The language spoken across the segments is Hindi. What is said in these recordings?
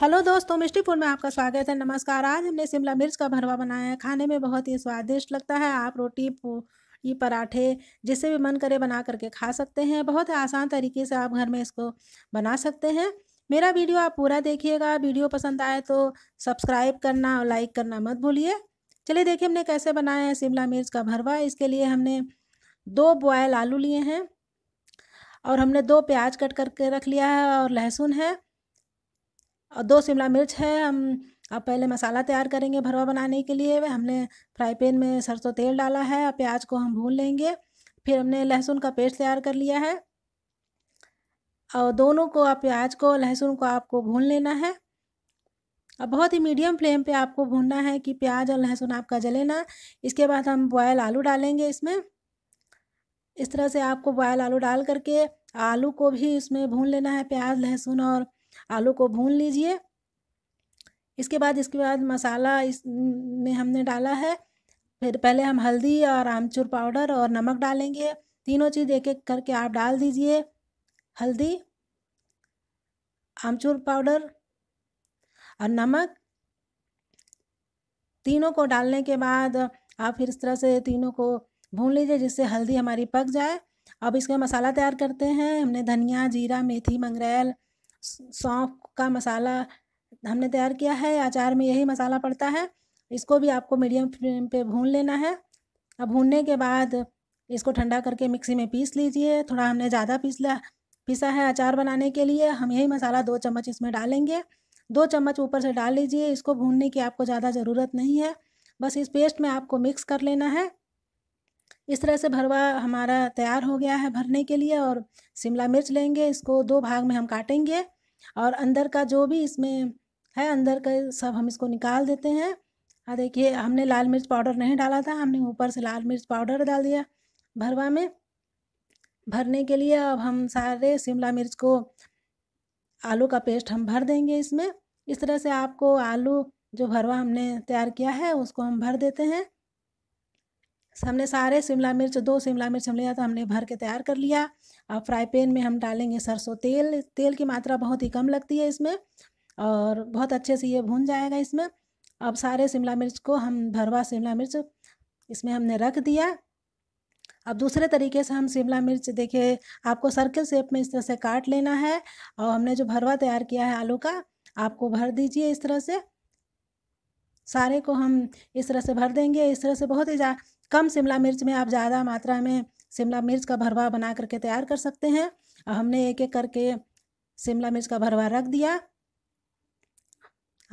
हेलो दोस्तों मिष्टीपुर में आपका स्वागत है नमस्कार आज हमने शिमला मिर्च का भरवा बनाया है खाने में बहुत ही स्वादिष्ट लगता है आप रोटी ये पराठे जिसे भी मन करे बना करके खा सकते हैं बहुत आसान तरीके से आप घर में इसको बना सकते हैं मेरा वीडियो आप पूरा देखिएगा वीडियो पसंद आए तो सब्सक्राइब करना और लाइक करना मत भूलिए चलिए देखिए हमने कैसे बनाया है शिमला मिर्च का भरवा इसके लिए हमने दो बॉयल आलू लिए हैं और हमने दो प्याज कट करके रख लिया है और लहसुन है और दो शिमला मिर्च है हम अब पहले मसाला तैयार करेंगे भरवा बनाने के लिए हमने फ्राई पैन में सरसों तेल डाला है और प्याज को हम भून लेंगे फिर हमने लहसुन का पेस्ट तैयार कर लिया है और दोनों को आप प्याज को लहसुन को आपको भून लेना है अब बहुत ही मीडियम फ्लेम पे आपको भूनना है कि प्याज और लहसुन आपका जले ना इसके बाद हम बॉयल आलू डालेंगे इसमें इस तरह से आपको बॉयल आलू डाल करके आलू को भी इसमें भून लेना है प्याज लहसुन और आलू को भून लीजिए इसके बाद इसके बाद मसाला इस में हमने डाला है फिर पहले हम हल्दी और आमचूर पाउडर और नमक डालेंगे तीनों चीज़ एक एक करके आप डाल दीजिए हल्दी आमचूर पाउडर और नमक तीनों को डालने के बाद आप फिर इस तरह से तीनों को भून लीजिए जिससे हल्दी हमारी पक जाए अब इसका मसाला तैयार करते हैं हमने धनिया जीरा मेथी मंगरेल सौंफ का मसाला हमने तैयार किया है अचार में यही मसाला पड़ता है इसको भी आपको मीडियम फ्लेम पे भून लेना है अब भूनने के बाद इसको ठंडा करके मिक्सी में पीस लीजिए थोड़ा हमने ज़्यादा पीस लिया पिसा है अचार बनाने के लिए हम यही मसाला दो चम्मच इसमें डालेंगे दो चम्मच ऊपर से डाल लीजिए इसको भूनने की आपको ज़्यादा ज़रूरत नहीं है बस इस पेस्ट में आपको मिक्स कर लेना है इस तरह से भरवा हमारा तैयार हो गया है भरने के लिए और शिमला मिर्च लेंगे इसको दो भाग में हम काटेंगे और अंदर का जो भी इसमें है अंदर का सब हम इसको निकाल देते हैं और देखिए हमने लाल मिर्च पाउडर नहीं डाला था हमने ऊपर से लाल मिर्च पाउडर डाल दिया भरवा में भरने के लिए अब हम सारे शिमला मिर्च को आलू का पेस्ट हम भर देंगे इसमें इस तरह से आपको आलू जो भरवा हमने तैयार किया है उसको हम भर देते हैं हमने सारे शिमला मिर्च दो शिमला मिर्च हम लिया तो हमने भर के तैयार कर लिया अब फ्राई पैन में हम डालेंगे सरसों तेल तेल की मात्रा बहुत ही कम लगती है इसमें और बहुत अच्छे से ये भून जाएगा इसमें अब सारे शिमला मिर्च को हम भरवा शिमला मिर्च इसमें हमने रख दिया अब दूसरे तरीके से हम शिमला मिर्च देखे आपको सर्कल शेप में इस तरह से काट लेना है और हमने जो भरवा तैयार किया है आलू का आपको भर दीजिए इस तरह से सारे को हम इस तरह से भर देंगे इस तरह से बहुत ही कम शिमला मिर्च में आप ज़्यादा मात्रा में शिमला मिर्च का भरवा बना करके तैयार कर सकते हैं और हमने एक एक करके शिमला मिर्च का भरवा रख दिया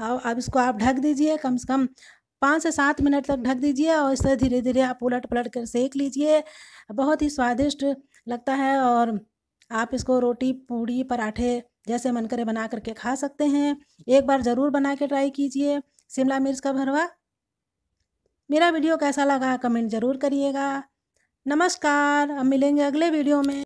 और अब इसको आप ढक दीजिए कम से कम पाँच से सात मिनट तक ढक दीजिए और इससे धीरे धीरे आप उलट पलट कर सेक लीजिए बहुत ही स्वादिष्ट लगता है और आप इसको रोटी पूड़ी पराठे जैसे मन करे बना करके खा सकते हैं एक बार ज़रूर बना के ट्राई कीजिए शिमला मिर्च का भरवा मेरा वीडियो कैसा लगा कमेंट ज़रूर करिएगा नमस्कार अब मिलेंगे अगले वीडियो में